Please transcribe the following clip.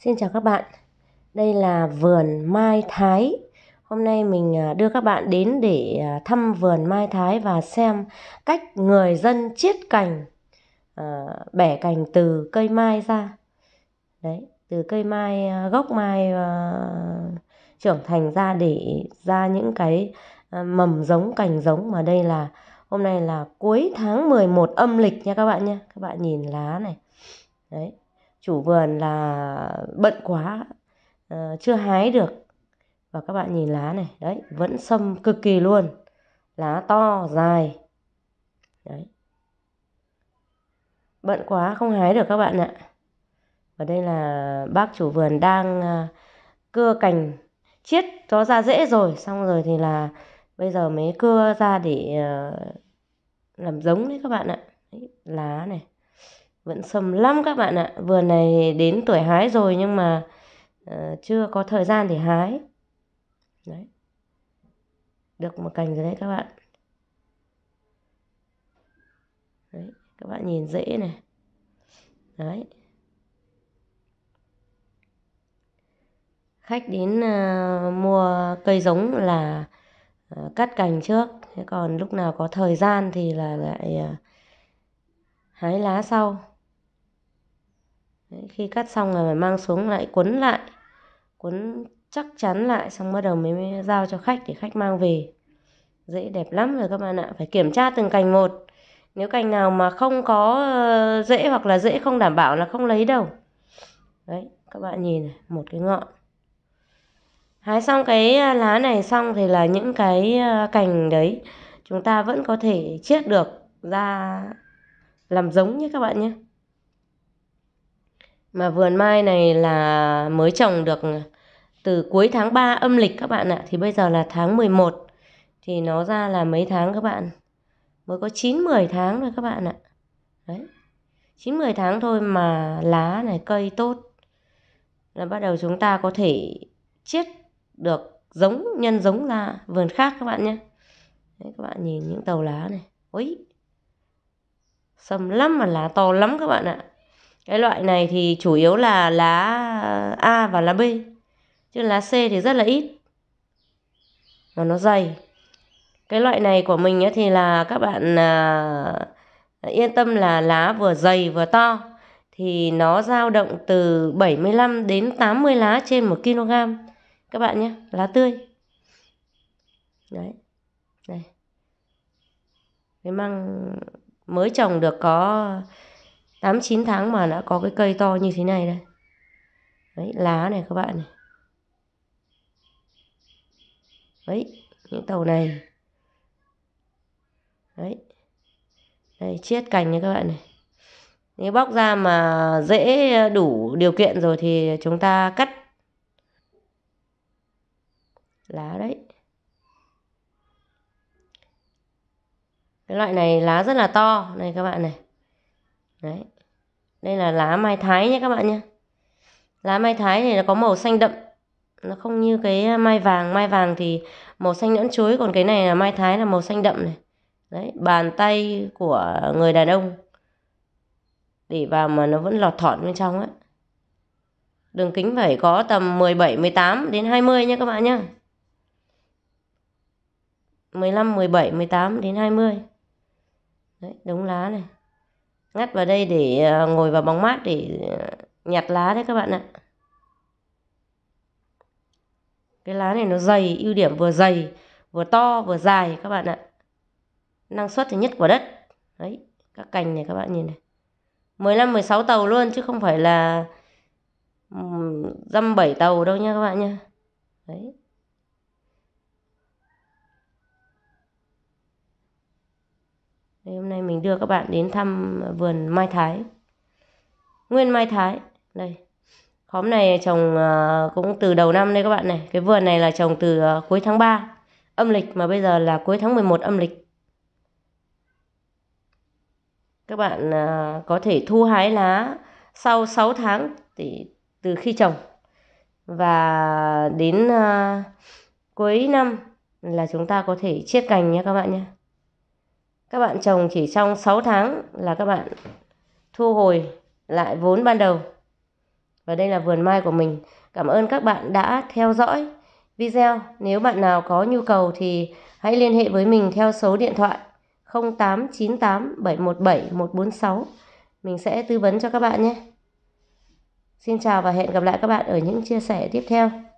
Xin chào các bạn, đây là vườn Mai Thái. Hôm nay mình à, đưa các bạn đến để à, thăm vườn Mai Thái và xem cách người dân chiết cành, à, bẻ cành từ cây mai ra. Đấy, từ cây mai, gốc mai trưởng thành ra để ra những cái mầm giống, cành giống mà đây là hôm nay là cuối tháng 11 âm lịch nha các bạn nha. Các bạn nhìn lá này. Đấy, chủ vườn là bận quá ờ, chưa hái được và các bạn nhìn lá này đấy vẫn sâm cực kỳ luôn lá to dài đấy bận quá không hái được các bạn ạ và đây là bác chủ vườn đang ờ, cưa cành chiết cho ra dễ rồi xong rồi thì là bây giờ mới cưa ra để ờ, làm giống đấy các bạn ạ lá này vẫn sầm lắm các bạn ạ vườn này đến tuổi hái rồi nhưng mà uh, chưa có thời gian để hái đấy được một cành rồi đấy các bạn đấy các bạn nhìn dễ này đấy khách đến uh, mua cây giống là uh, cắt cành trước thế còn lúc nào có thời gian thì là lại uh, hái lá sau Đấy, khi cắt xong rồi phải mang xuống lại quấn lại quấn chắc chắn lại xong bắt đầu mới giao cho khách để khách mang về dễ đẹp lắm rồi các bạn ạ phải kiểm tra từng cành một nếu cành nào mà không có ờ, dễ hoặc là dễ không đảm bảo là không lấy đâu đấy các bạn nhìn này một cái ngọn hái xong cái ờ, lá này xong thì là những cái ờ, cành đấy chúng ta vẫn có thể chiết được ra làm giống nhé các bạn nhé mà vườn mai này là mới trồng được từ cuối tháng 3 âm lịch các bạn ạ thì bây giờ là tháng 11 thì nó ra là mấy tháng các bạn mới có 9 10 tháng rồi các bạn ạ đấy 9 10 tháng thôi mà lá này cây tốt là bắt đầu chúng ta có thể chiết được giống nhân giống ra vườn khác các bạn nhé đấy, các bạn nhìn những tàu lá này ôi sầm lắm mà lá to lắm các bạn ạ cái loại này thì chủ yếu là lá A và lá B chứ lá C thì rất là ít và nó dày cái loại này của mình thì là các bạn à, yên tâm là lá vừa dày vừa to thì nó dao động từ 75 đến 80 lá trên 1 kg các bạn nhé lá tươi đấy này cái măng mới trồng được có 8 9 tháng mà đã có cái cây to như thế này đây. Đấy, lá này các bạn này. Đấy, những tàu này. Đấy. Đây chiết cành nha các bạn này. Nếu bóc ra mà dễ đủ điều kiện rồi thì chúng ta cắt lá đấy. Cái loại này lá rất là to này các bạn này. Đấy. Đây là lá mai thái nhé các bạn nhé. Lá mai thái thì nó có màu xanh đậm. Nó không như cái mai vàng. Mai vàng thì màu xanh nhẫn chuối. Còn cái này là mai thái là màu xanh đậm này. Đấy, bàn tay của người đàn ông. Để vào mà nó vẫn lọt thỏn bên trong ấy. Đường kính phải có tầm 17, 18 đến 20 nhé các bạn nhé. 15, 17, 18 đến 20. Đấy, đống lá này ngắt vào đây để ờ, ngồi vào bóng mát để ờ, nhặt lá đấy các bạn ạ cái lá này nó dày ưu điểm vừa dày vừa to vừa dài các bạn ạ năng suất thì nhất của đất đấy các cành này các bạn nhìn này 15 16 tàu luôn chứ không phải là dăm bảy tàu đâu nha các bạn nha đấy hôm nay mình đưa các bạn đến thăm à, vườn mai thái nguyên mai thái đây khóm này trồng à, cũng từ đầu năm đây các bạn này cái vườn này là trồng từ à, cuối tháng 3 âm lịch mà bây giờ là cuối tháng 11 âm lịch các bạn có thể thu hái lá sau 6 tháng thì từ khi trồng và đến cuối năm là chúng ta có thể chiết cành nhé các bạn nhé các bạn trồng chỉ trong 6 tháng là các bạn thu hồi lại vốn ban đầu và đây là vườn mai của mình cảm ơn các bạn đã theo dõi video nếu bạn nào có nhu cầu thì hãy liên hệ với mình theo số điện thoại 0898 717 146 mình sẽ tư vấn cho các bạn nhé Xin chào và hẹn gặp lại các bạn ở những chia sẻ tiếp theo